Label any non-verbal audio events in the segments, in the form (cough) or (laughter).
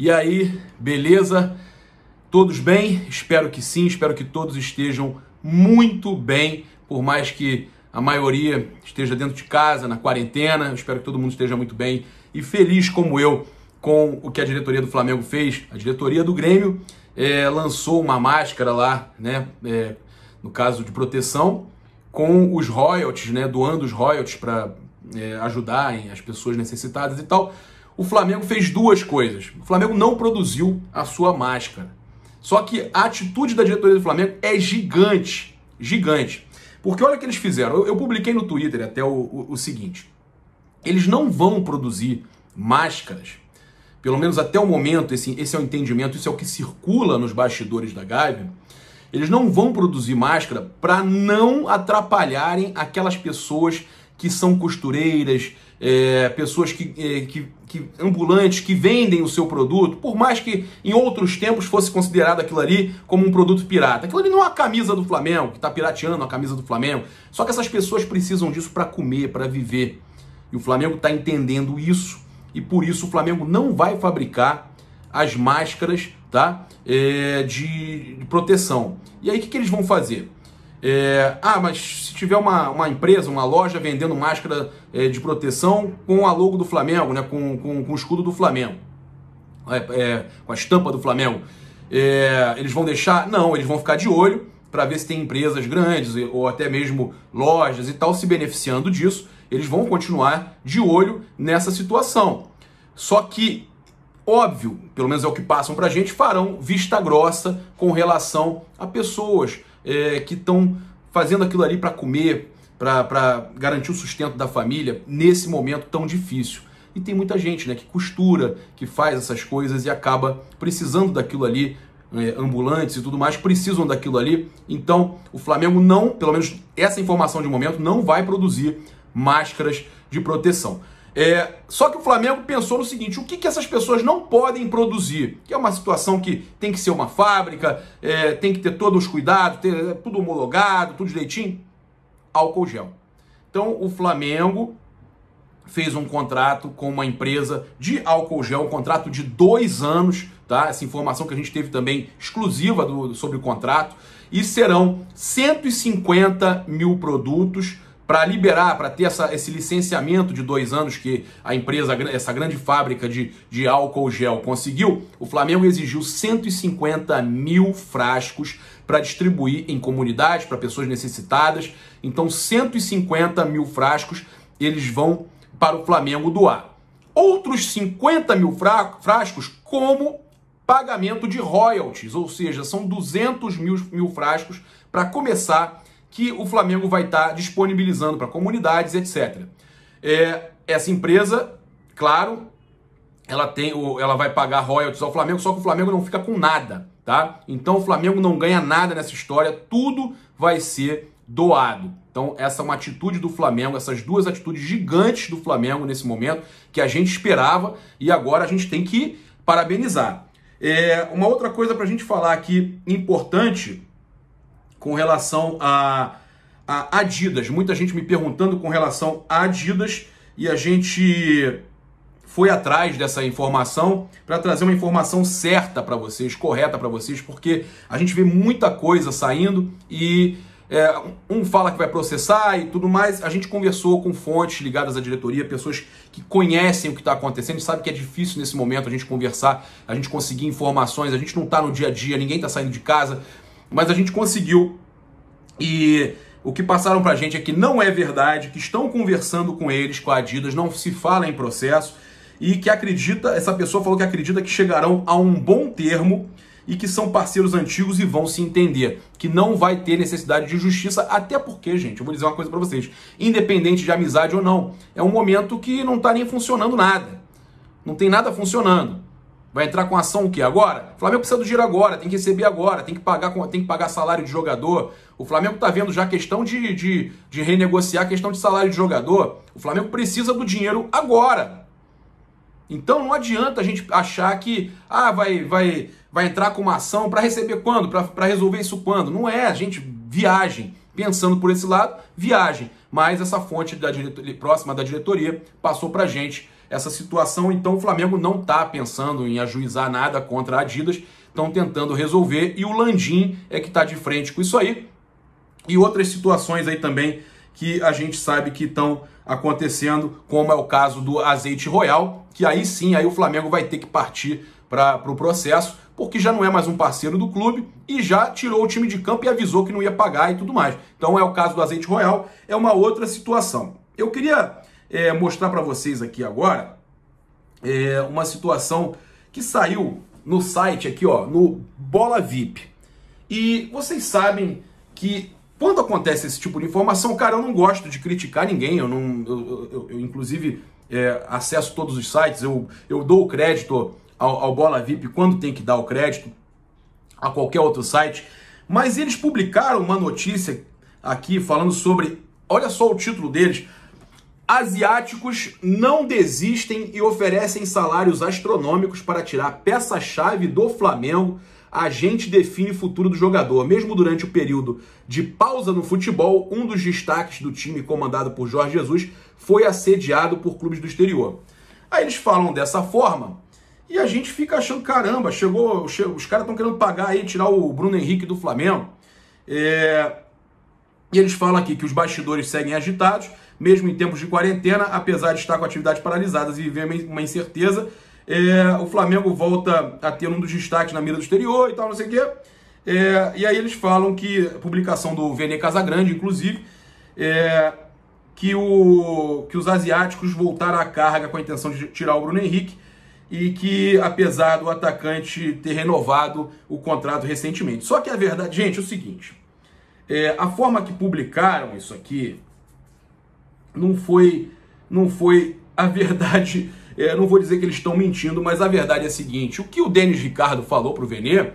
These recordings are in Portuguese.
E aí, beleza? Todos bem? Espero que sim, espero que todos estejam muito bem, por mais que a maioria esteja dentro de casa, na quarentena. Espero que todo mundo esteja muito bem e feliz como eu com o que a diretoria do Flamengo fez. A diretoria do Grêmio é, lançou uma máscara lá, né? É, no caso de proteção, com os royalties, né? Doando os royalties para é, ajudar as pessoas necessitadas e tal o Flamengo fez duas coisas. O Flamengo não produziu a sua máscara. Só que a atitude da diretoria do Flamengo é gigante. Gigante. Porque olha o que eles fizeram. Eu, eu publiquei no Twitter até o, o, o seguinte: eles não vão produzir máscaras. Pelo menos até o momento, esse, esse é o entendimento, isso é o que circula nos bastidores da Gávea. Eles não vão produzir máscara para não atrapalharem aquelas pessoas que são costureiras, é, pessoas que, é, que, que, ambulantes que vendem o seu produto, por mais que em outros tempos fosse considerado aquilo ali como um produto pirata. Aquilo ali não é a camisa do Flamengo, que está pirateando a camisa do Flamengo. Só que essas pessoas precisam disso para comer, para viver. E o Flamengo está entendendo isso. E por isso o Flamengo não vai fabricar as máscaras tá? É, de, de proteção. E aí o que, que eles vão fazer? É, ah, mas se tiver uma, uma empresa, uma loja vendendo máscara é, de proteção com a logo do Flamengo, né, com, com, com o escudo do Flamengo, é, é com a estampa do Flamengo, é, eles vão deixar? Não, eles vão ficar de olho para ver se tem empresas grandes ou até mesmo lojas e tal se beneficiando disso. Eles vão continuar de olho nessa situação. Só que, óbvio, pelo menos é o que passam para a gente, farão vista grossa com relação a pessoas é, que estão fazendo aquilo ali para comer, para garantir o sustento da família nesse momento tão difícil. E tem muita gente né, que costura, que faz essas coisas e acaba precisando daquilo ali, é, ambulantes e tudo mais, precisam daquilo ali. Então, o Flamengo não, pelo menos essa informação de momento, não vai produzir máscaras de proteção. É, só que o Flamengo pensou no seguinte: o que, que essas pessoas não podem produzir? Que é uma situação que tem que ser uma fábrica, é, tem que ter todos os cuidados, ter é, tudo homologado, tudo direitinho. Álcool gel. Então o Flamengo fez um contrato com uma empresa de álcool gel, um contrato de dois anos, tá? Essa informação que a gente teve também exclusiva do, sobre o contrato. E serão 150 mil produtos para liberar, para ter essa, esse licenciamento de dois anos que a empresa, essa grande fábrica de, de álcool gel conseguiu, o Flamengo exigiu 150 mil frascos para distribuir em comunidades, para pessoas necessitadas. Então, 150 mil frascos eles vão para o Flamengo doar. Outros 50 mil frascos como pagamento de royalties, ou seja, são 200 mil, mil frascos para começar a que o Flamengo vai estar tá disponibilizando para comunidades, etc. É, essa empresa, claro, ela tem, ela vai pagar royalties ao Flamengo, só que o Flamengo não fica com nada, tá? Então o Flamengo não ganha nada nessa história, tudo vai ser doado. Então essa é uma atitude do Flamengo, essas duas atitudes gigantes do Flamengo nesse momento que a gente esperava e agora a gente tem que parabenizar. É, uma outra coisa para a gente falar aqui importante com relação a, a Adidas. Muita gente me perguntando com relação a Adidas e a gente foi atrás dessa informação para trazer uma informação certa para vocês, correta para vocês, porque a gente vê muita coisa saindo e é, um fala que vai processar e tudo mais. A gente conversou com fontes ligadas à diretoria, pessoas que conhecem o que está acontecendo, sabe que é difícil nesse momento a gente conversar, a gente conseguir informações, a gente não está no dia a dia, ninguém está saindo de casa mas a gente conseguiu. E o que passaram para a gente é que não é verdade, que estão conversando com eles, com a Adidas, não se fala em processo e que acredita, essa pessoa falou que acredita que chegarão a um bom termo e que são parceiros antigos e vão se entender, que não vai ter necessidade de justiça, até porque, gente, eu vou dizer uma coisa para vocês, independente de amizade ou não, é um momento que não está nem funcionando nada. Não tem nada funcionando. Vai entrar com ação o que agora? O Flamengo precisa do dinheiro agora, tem que receber agora, tem que pagar, tem que pagar salário de jogador. O Flamengo está vendo já a questão de, de, de renegociar a questão de salário de jogador. O Flamengo precisa do dinheiro agora. Então não adianta a gente achar que ah, vai, vai, vai entrar com uma ação para receber quando, para resolver isso quando. Não é, a gente viagem. Pensando por esse lado, viagem. Mas essa fonte da diretoria, próxima da diretoria passou para gente essa situação. Então o Flamengo não está pensando em ajuizar nada contra a Adidas, estão tentando resolver e o Landim é que está de frente com isso aí. E outras situações aí também que a gente sabe que estão acontecendo, como é o caso do Azeite Royal, que aí sim, aí o Flamengo vai ter que partir para o pro processo, porque já não é mais um parceiro do clube e já tirou o time de campo e avisou que não ia pagar e tudo mais. Então é o caso do Azeite Royal, é uma outra situação. Eu queria é, mostrar para vocês aqui agora é, uma situação que saiu no site aqui, ó, no Bola VIP. E vocês sabem que quando acontece esse tipo de informação, cara, eu não gosto de criticar ninguém, eu não, eu, eu, eu inclusive é, acesso todos os sites, eu, eu dou o crédito ao, ao Bola VIP quando tem que dar o crédito a qualquer outro site, mas eles publicaram uma notícia aqui falando sobre, olha só o título deles, Asiáticos não desistem e oferecem salários astronômicos para tirar peça-chave do Flamengo. A gente define o futuro do jogador. Mesmo durante o período de pausa no futebol, um dos destaques do time comandado por Jorge Jesus foi assediado por clubes do exterior. Aí eles falam dessa forma e a gente fica achando: caramba, chegou, chegou os caras estão querendo pagar aí, tirar o Bruno Henrique do Flamengo. É... E eles falam aqui que os bastidores seguem agitados mesmo em tempos de quarentena, apesar de estar com atividades paralisadas e viver uma incerteza. É, o Flamengo volta a ter um dos destaques na mira do exterior e tal, não sei o quê. É, e aí eles falam que, publicação do Vene Casagrande, inclusive, é, que, o, que os asiáticos voltaram à carga com a intenção de tirar o Bruno Henrique e que, apesar do atacante ter renovado o contrato recentemente. Só que a verdade, gente, é o seguinte: é, a forma que publicaram isso aqui não foi, não foi a verdade. (laughs) É, não vou dizer que eles estão mentindo, mas a verdade é a seguinte: o que o Denis Ricardo falou para o Venê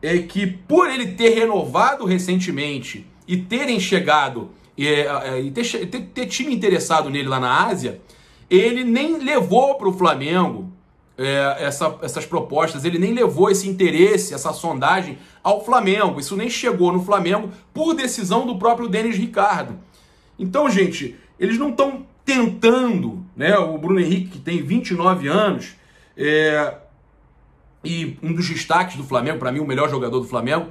é que por ele ter renovado recentemente e terem chegado é, e ter, ter, ter, time interessado nele lá na Ásia, ele nem levou para o Flamengo é, essa, essas propostas, ele nem levou esse interesse, essa sondagem ao Flamengo. Isso nem chegou no Flamengo por decisão do próprio Denis Ricardo. Então, gente, eles não estão tentando, né? O Bruno Henrique, que tem 29 anos, é, e um dos destaques do Flamengo, para mim, o melhor jogador do Flamengo,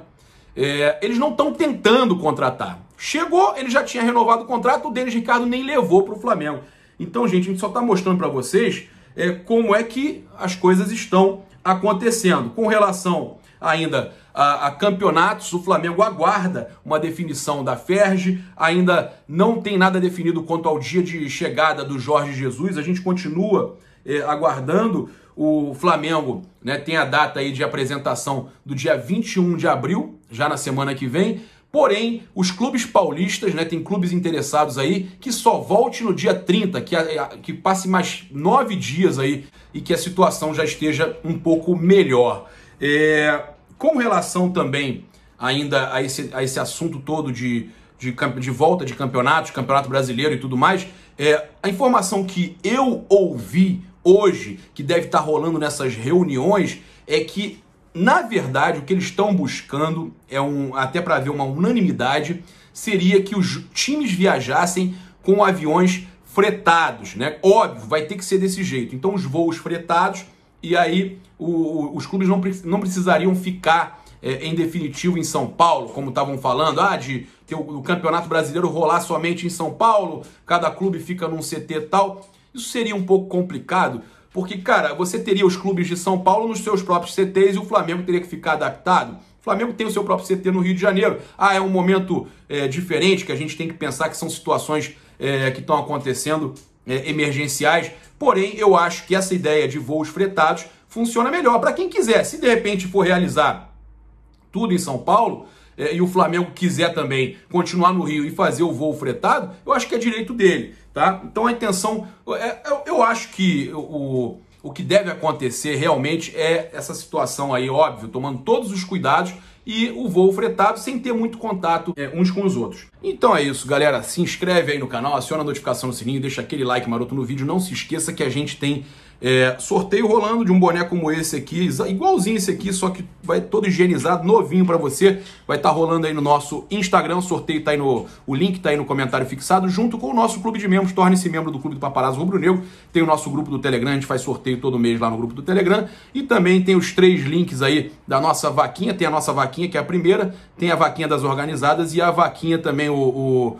é, eles não estão tentando contratar. Chegou, ele já tinha renovado o contrato, o Denis Ricardo nem levou para o Flamengo. Então, gente, a gente só está mostrando para vocês é, como é que as coisas estão acontecendo. Com relação ainda a, a, campeonatos. O Flamengo aguarda uma definição da Ferge, ainda não tem nada definido quanto ao dia de chegada do Jorge Jesus. A gente continua eh, aguardando. O Flamengo né, tem a data aí de apresentação do dia 21 de abril, já na semana que vem. Porém, os clubes paulistas, né, tem clubes interessados aí, que só volte no dia 30, que, a, que passe mais nove dias aí e que a situação já esteja um pouco melhor. É, com relação também ainda a esse, a esse assunto todo de, de, de volta de campeonatos, campeonato brasileiro e tudo mais, é, a informação que eu ouvi hoje, que deve estar rolando nessas reuniões, é que, na verdade, o que eles estão buscando, é um até para haver uma unanimidade, seria que os times viajassem com aviões fretados, né? Óbvio, vai ter que ser desse jeito. Então, os voos fretados, e aí o, os clubes não, não precisariam ficar é, em definitivo em São Paulo, como estavam falando, ah, de ter o, o, Campeonato Brasileiro rolar somente em São Paulo, cada clube fica num CT tal. Isso seria um pouco complicado, porque, cara, você teria os clubes de São Paulo nos seus próprios CTs e o Flamengo teria que ficar adaptado. O Flamengo tem o seu próprio CT no Rio de Janeiro. Ah, é um momento é, diferente que a gente tem que pensar que são situações é, que estão acontecendo é, emergenciais. Porém, eu acho que essa ideia de voos fretados funciona melhor para quem quiser. Se de repente for realizar tudo em São Paulo é, e o Flamengo quiser também continuar no Rio e fazer o voo fretado, eu acho que é direito dele, tá? Então a intenção, é, eu, eu, acho que o, o que deve acontecer realmente é essa situação aí, óbvio, tomando todos os cuidados e o voo fretado sem ter muito contato é, uns com os outros. Então é isso, galera. Se inscreve aí no canal, aciona a notificação no sininho, deixa aquele like maroto no vídeo. Não se esqueça que a gente tem é, sorteio rolando de um boné como esse aqui, igualzinho esse aqui, só que vai todo higienizado, novinho para você. Vai estar tá rolando aí no nosso Instagram, o sorteio tá aí no, o link tá aí no comentário fixado, junto com o nosso clube de membros. Torne-se membro do Clube do Paparazzo Rubro Negro. Tem o nosso grupo do Telegram, a gente faz sorteio todo mês lá no grupo do Telegram. E também tem os três links aí da nossa vaquinha. Tem a nossa vaquinha, que é a primeira, tem a vaquinha das organizadas e a vaquinha também, o, o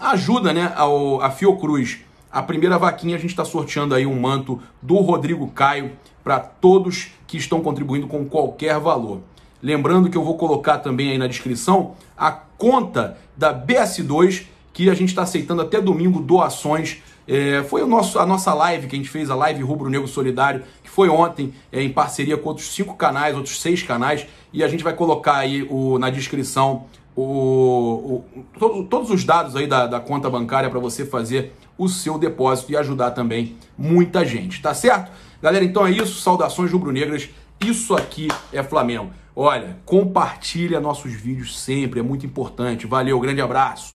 ajuda, né, ao, a Fiocruz a primeira vaquinha, a gente está sorteando aí um manto do Rodrigo Caio para todos que estão contribuindo com qualquer valor. Lembrando que eu vou colocar também aí na descrição a conta da BS2, que a gente está aceitando até domingo doações. É, foi o nosso, a nossa live que a gente fez, a live Rubro Negro Solidário, que foi ontem, é, em parceria com outros cinco canais, outros seis canais, e a gente vai colocar aí o, na descrição o, o todo, todos os dados aí da, da conta bancária para você fazer o seu depósito e ajudar também muita gente, tá certo? Galera, então é isso. Saudações rubro-negras. Isso aqui é Flamengo. Olha, compartilha nossos vídeos sempre, é muito importante. Valeu, grande abraço.